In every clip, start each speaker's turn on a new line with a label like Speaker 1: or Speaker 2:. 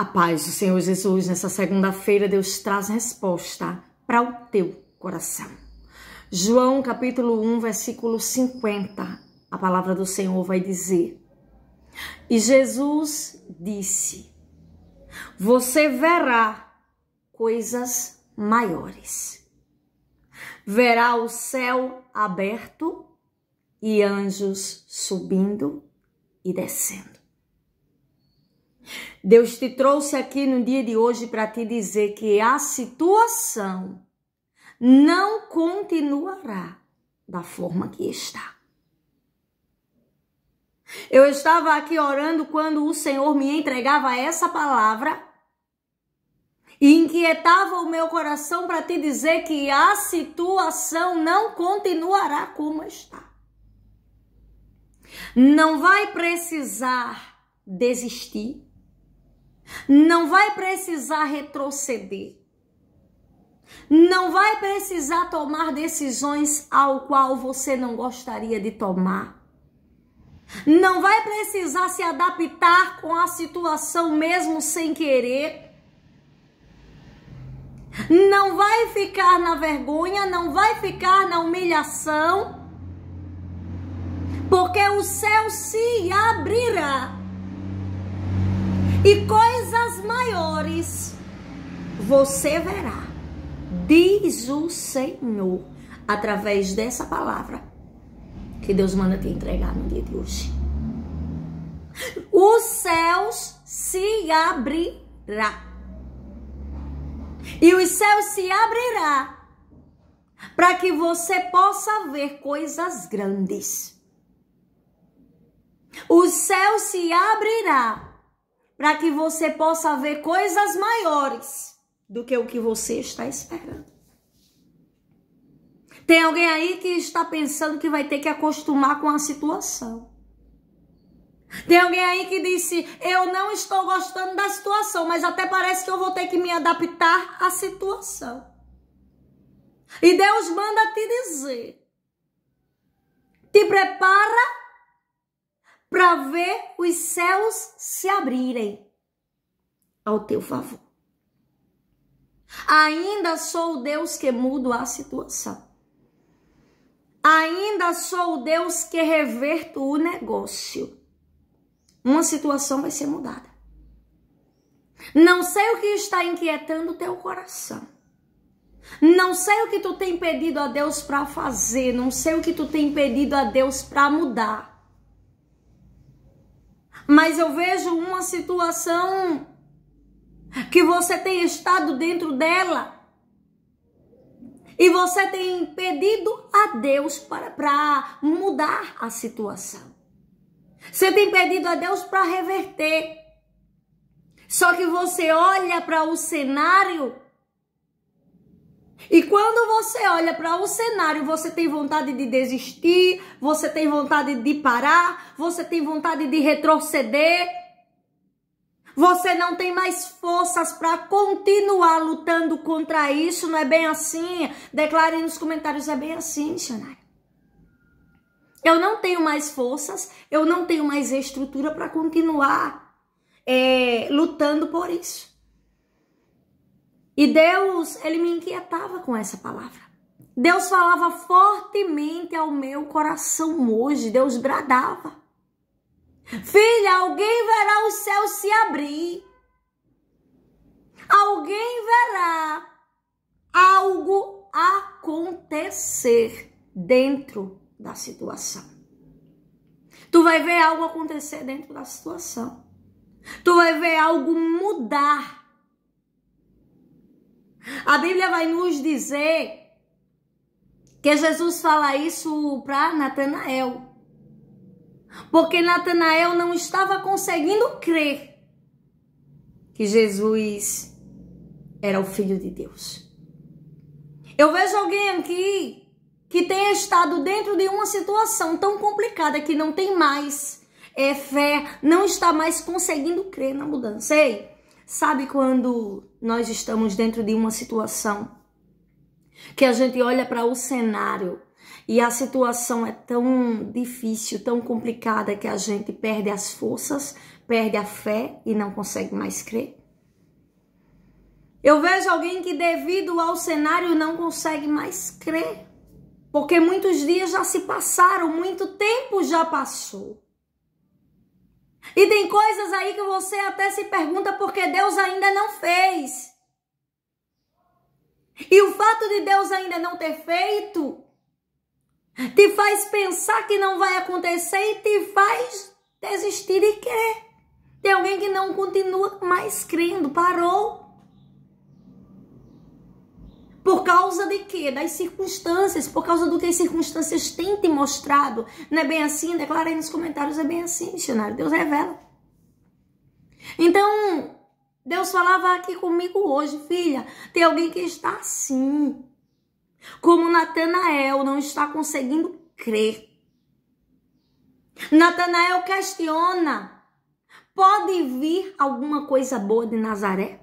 Speaker 1: A paz do Senhor Jesus, nessa segunda-feira, Deus traz resposta para o teu coração. João capítulo 1, versículo 50, a palavra do Senhor vai dizer: E Jesus disse: Você verá coisas maiores. Verá o céu aberto e anjos subindo e descendo. Deus te trouxe aqui no dia de hoje para te dizer que a situação não continuará da forma que está. Eu estava aqui orando quando o Senhor me entregava essa palavra e inquietava o meu coração para te dizer que a situação não continuará como está. Não vai precisar desistir. Não vai precisar retroceder. Não vai precisar tomar decisões ao qual você não gostaria de tomar. Não vai precisar se adaptar com a situação mesmo sem querer. Não vai ficar na vergonha, não vai ficar na humilhação, porque o céu se abrirá e coisas maiores você verá, diz o Senhor, através dessa palavra que Deus manda te entregar no dia de hoje. Os céus se abrirá. E os céus se abrirá para que você possa ver coisas grandes. O céu se abrirá para que você possa ver coisas maiores do que o que você está esperando. Tem alguém aí que está pensando que vai ter que acostumar com a situação. Tem alguém aí que disse: Eu não estou gostando da situação, mas até parece que eu vou ter que me adaptar à situação. E Deus manda te dizer: Te prepara para ver os céus se abrirem ao teu favor. Ainda sou o Deus que mudo a situação. Ainda sou o Deus que reverto o negócio. Uma situação vai ser mudada. Não sei o que está inquietando o teu coração. Não sei o que tu tem pedido a Deus para fazer, não sei o que tu tem pedido a Deus para mudar. Mas eu vejo uma situação que você tem estado dentro dela e você tem pedido a Deus para mudar a situação. Você tem pedido a Deus para reverter. Só que você olha para o cenário e quando você olha para o cenário, você tem vontade de desistir, você tem vontade de parar, você tem vontade de retroceder. Você não tem mais forças para continuar lutando contra isso, não é bem assim? Declare nos comentários, é bem assim, Xanai. Eu não tenho mais forças, eu não tenho mais estrutura para continuar é, lutando por isso. E Deus, ele me inquietava com essa palavra. Deus falava fortemente ao meu coração hoje, Deus bradava. Filha, alguém verá o céu se abrir. Alguém verá algo acontecer dentro da situação. Tu vai ver algo acontecer dentro da situação. Tu vai ver algo mudar a Bíblia vai nos dizer que Jesus fala isso para Natanael. Porque Natanael não estava conseguindo crer que Jesus era o Filho de Deus. Eu vejo alguém aqui que tem estado dentro de uma situação tão complicada que não tem mais é, fé, não está mais conseguindo crer na mudança. Ei, Sabe quando nós estamos dentro de uma situação que a gente olha para o cenário e a situação é tão difícil, tão complicada que a gente perde as forças, perde a fé e não consegue mais crer? Eu vejo alguém que, devido ao cenário, não consegue mais crer. Porque muitos dias já se passaram, muito tempo já passou. E tem coisas aí que você até se pergunta porque Deus ainda não fez. E o fato de Deus ainda não ter feito te faz pensar que não vai acontecer e te faz desistir e crer. Tem alguém que não continua mais crendo, parou. Por causa de quê? Das circunstâncias, por causa do que as circunstâncias têm te mostrado. Não é bem assim? Declara aí nos comentários, é bem assim, Missionário. Deus revela. Então, Deus falava aqui comigo hoje, filha, tem alguém que está assim. Como Natanael não está conseguindo crer. Natanael questiona: pode vir alguma coisa boa de Nazaré?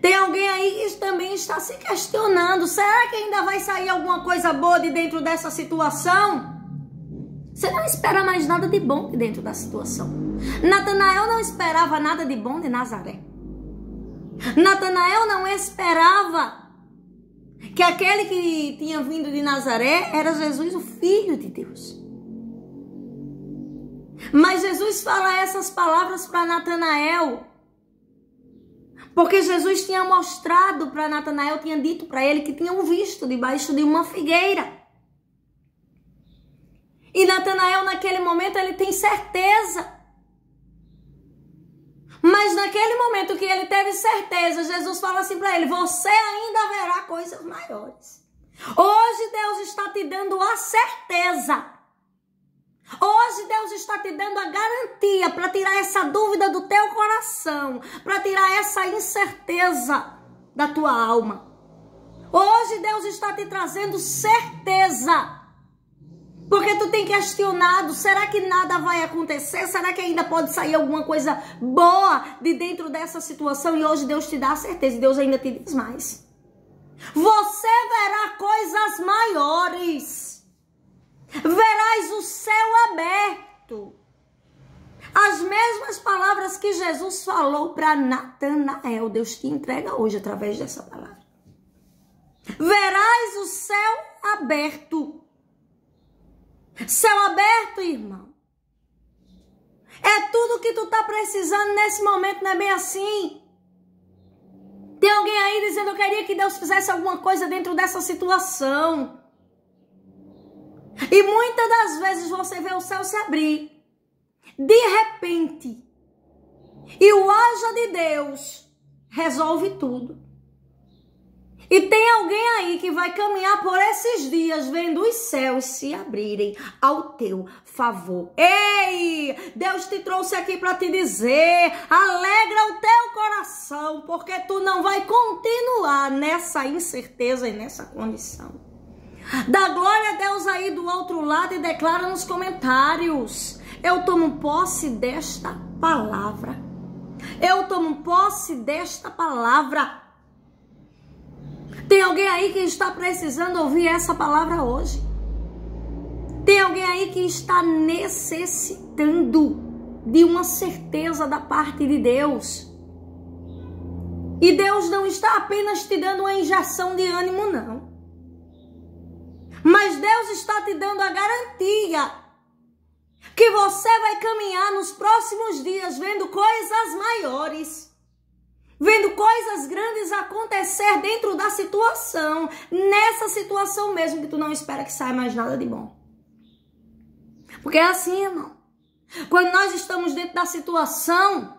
Speaker 1: Tem alguém aí que também está se questionando: será que ainda vai sair alguma coisa boa de dentro dessa situação? Você não espera mais nada de bom de dentro da situação. Natanael não esperava nada de bom de Nazaré. Natanael não esperava que aquele que tinha vindo de Nazaré era Jesus, o Filho de Deus. Mas Jesus fala essas palavras para Natanael porque Jesus tinha mostrado para Natanael, tinha dito para ele que tinham visto debaixo de uma figueira. E Natanael, naquele momento, ele tem certeza. Mas naquele momento que ele teve certeza, Jesus fala assim para ele: Você ainda verá coisas maiores. Hoje Deus está te dando a certeza Hoje Deus está te dando a garantia para tirar essa dúvida do teu coração, para tirar essa incerteza da tua alma. Hoje Deus está te trazendo certeza. Porque tu tem questionado, será que nada vai acontecer? Será que ainda pode sair alguma coisa boa de dentro dessa situação? E hoje Deus te dá a certeza, Deus ainda te diz mais. Você verá coisas maiores verás o céu aberto. As mesmas palavras que Jesus falou para Natanael, Deus te entrega hoje através dessa palavra. Verás o céu aberto. Céu aberto, irmão. É tudo que tu tá precisando nesse momento, não é bem assim? Tem alguém aí dizendo, eu queria que Deus fizesse alguma coisa dentro dessa situação. E muitas das vezes você vê o céu se abrir. De repente. E o haja de Deus resolve tudo. E tem alguém aí que vai caminhar por esses dias vendo os céus se abrirem ao teu favor. Ei, Deus te trouxe aqui para te dizer: alegra o teu coração, porque tu não vai continuar nessa incerteza e nessa condição. Dá glória a Deus aí do outro lado e declara nos comentários. Eu tomo posse desta palavra. Eu tomo posse desta palavra. Tem alguém aí que está precisando ouvir essa palavra hoje. Tem alguém aí que está necessitando de uma certeza da parte de Deus. E Deus não está apenas te dando uma injeção de ânimo, não. Mas Deus está te dando a garantia que você vai caminhar nos próximos dias vendo coisas maiores, vendo coisas grandes acontecer dentro da situação, nessa situação mesmo que tu não espera que saia mais nada de bom. Porque é assim, irmão. Quando nós estamos dentro da situação,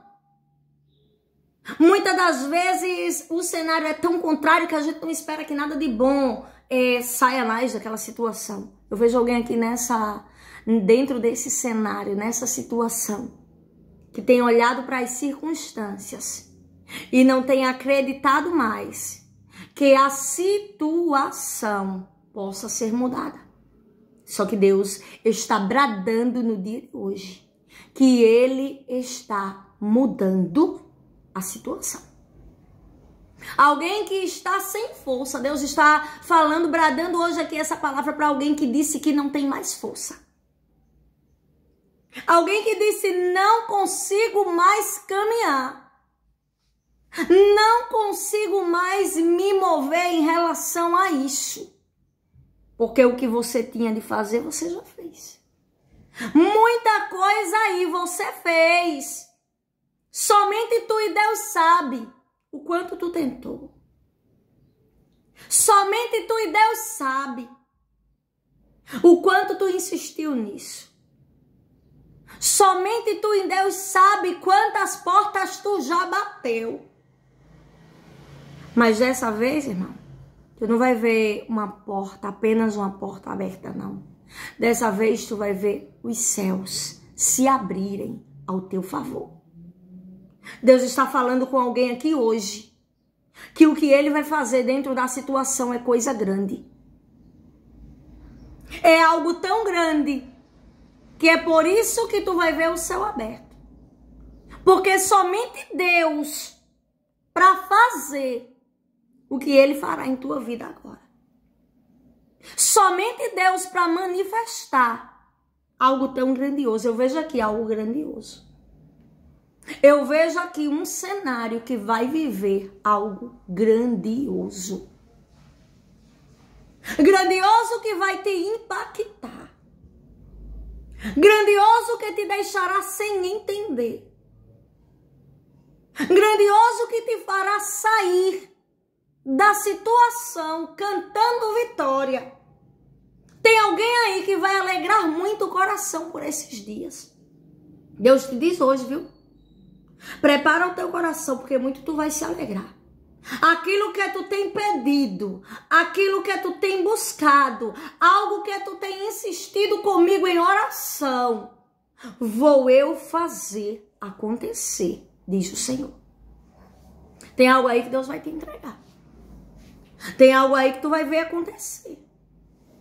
Speaker 1: Muitas das vezes o cenário é tão contrário que a gente não espera que nada de bom é, saia mais daquela situação. Eu vejo alguém aqui nessa, dentro desse cenário, nessa situação, que tem olhado para as circunstâncias e não tem acreditado mais que a situação possa ser mudada. Só que Deus está bradando no dia de hoje que Ele está mudando a situação. Alguém que está sem força. Deus está falando, bradando hoje aqui essa palavra para alguém que disse que não tem mais força. Alguém que disse: não consigo mais caminhar. Não consigo mais me mover em relação a isso. Porque o que você tinha de fazer, você já fez. Muita coisa aí você fez. Somente tu e Deus sabe o quanto tu tentou. Somente tu e Deus sabe o quanto tu insistiu nisso. Somente tu e Deus sabe quantas portas tu já bateu. Mas dessa vez, irmão, tu não vai ver uma porta, apenas uma porta aberta, não. Dessa vez tu vai ver os céus se abrirem ao teu favor. Deus está falando com alguém aqui hoje que o que ele vai fazer dentro da situação é coisa grande. É algo tão grande que é por isso que tu vai ver o céu aberto. Porque somente Deus para fazer o que ele fará em tua vida agora. Somente Deus para manifestar algo tão grandioso. Eu vejo aqui algo grandioso. Eu vejo aqui um cenário que vai viver algo grandioso. Grandioso que vai te impactar. Grandioso que te deixará sem entender. Grandioso que te fará sair da situação cantando vitória. Tem alguém aí que vai alegrar muito o coração por esses dias. Deus te diz hoje, viu? Prepara o teu coração, porque muito tu vai se alegrar. Aquilo que tu tem pedido, aquilo que tu tem buscado, algo que tu tem insistido comigo em oração, vou eu fazer acontecer, diz o Senhor. Tem algo aí que Deus vai te entregar. Tem algo aí que tu vai ver acontecer.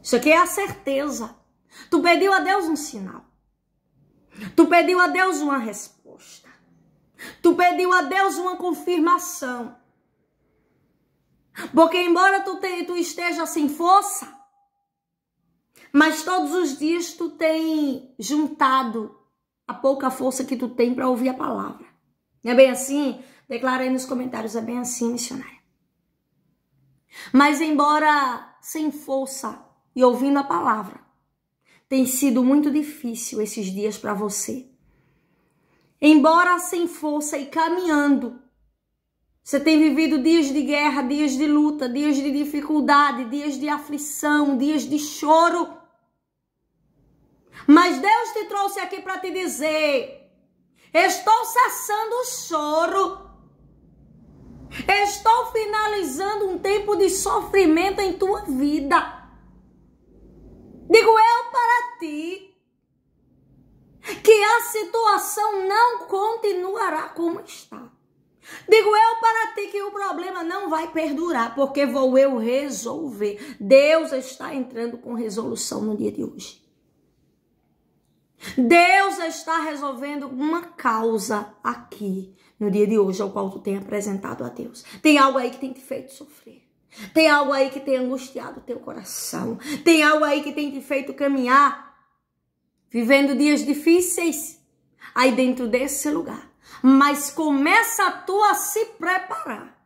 Speaker 1: Isso aqui é a certeza. Tu pediu a Deus um sinal. Tu pediu a Deus uma resposta. Tu pediu a Deus uma confirmação. Porque embora tu, te, tu esteja sem força, mas todos os dias tu tem juntado a pouca força que tu tem para ouvir a palavra. Não é bem assim? Declara aí nos comentários, é bem assim, missionária. Mas embora sem força e ouvindo a palavra, tem sido muito difícil esses dias para você embora sem força e caminhando. Você tem vivido dias de guerra, dias de luta, dias de dificuldade, dias de aflição, dias de choro. Mas Deus te trouxe aqui para te dizer: estou cessando o choro. Estou finalizando um tempo de sofrimento em tua vida. Digo eu para ti que a situação não continuará como está. Digo eu para ti que o problema não vai perdurar, porque vou eu resolver. Deus está entrando com resolução no dia de hoje. Deus está resolvendo uma causa aqui no dia de hoje, ao qual tu tem apresentado a Deus. Tem algo aí que tem te feito sofrer. Tem algo aí que tem angustiado o teu coração. Tem algo aí que tem te feito caminhar vivendo dias difíceis aí dentro desse lugar. Mas começa tu a se preparar.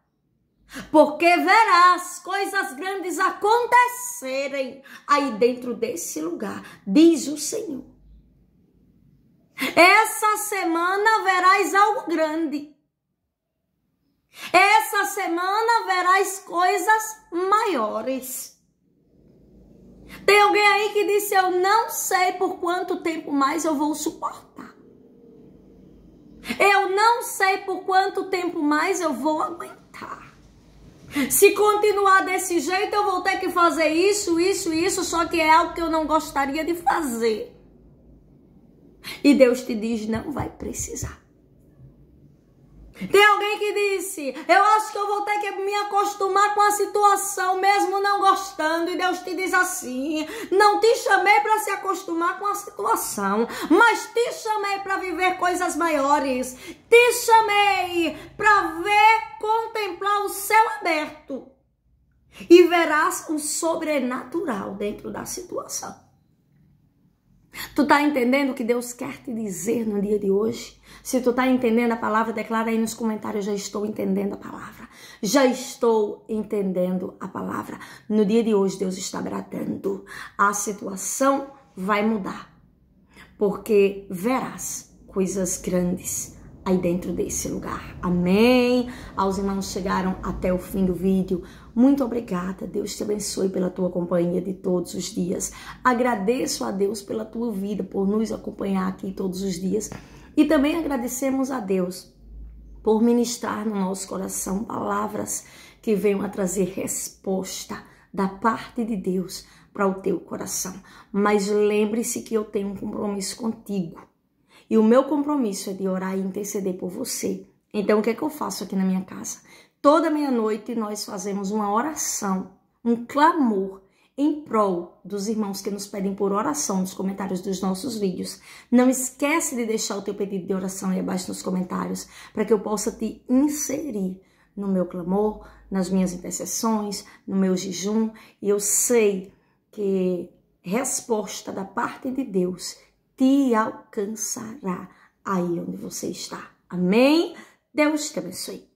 Speaker 1: Porque verás coisas grandes acontecerem aí dentro desse lugar, diz o Senhor. Essa semana verás algo grande. Essa semana verás coisas maiores. Tem alguém aí que disse: Eu não sei por quanto tempo mais eu vou suportar. Eu não sei por quanto tempo mais eu vou aguentar. Se continuar desse jeito, eu vou ter que fazer isso, isso, isso, só que é algo que eu não gostaria de fazer. E Deus te diz: Não vai precisar. Tem alguém que disse: Eu acho que eu vou ter que me acostumar com a situação, mesmo não gostando. E Deus te diz assim: Não te chamei para se acostumar com a situação, mas te chamei para viver coisas maiores. Te chamei para ver, contemplar o céu aberto. E verás o sobrenatural dentro da situação. Tu tá entendendo o que Deus quer te dizer no dia de hoje? Se tu tá entendendo a palavra, declara aí nos comentários, já estou entendendo a palavra. Já estou entendendo a palavra. No dia de hoje, Deus está bradando. A situação vai mudar. Porque verás coisas grandes aí dentro desse lugar. Amém? Aos irmãos chegaram até o fim do vídeo. Muito obrigada. Deus te abençoe pela tua companhia de todos os dias. Agradeço a Deus pela tua vida, por nos acompanhar aqui todos os dias. E também agradecemos a Deus por ministrar no nosso coração palavras que venham a trazer resposta da parte de Deus para o teu coração. Mas lembre-se que eu tenho um compromisso contigo e o meu compromisso é de orar e interceder por você. Então, o que é que eu faço aqui na minha casa? Toda meia-noite nós fazemos uma oração, um clamor em prol dos irmãos que nos pedem por oração nos comentários dos nossos vídeos. Não esquece de deixar o teu pedido de oração aí abaixo nos comentários, para que eu possa te inserir no meu clamor, nas minhas intercessões, no meu jejum, e eu sei que resposta da parte de Deus te alcançará aí onde você está. Amém? Deus te abençoe.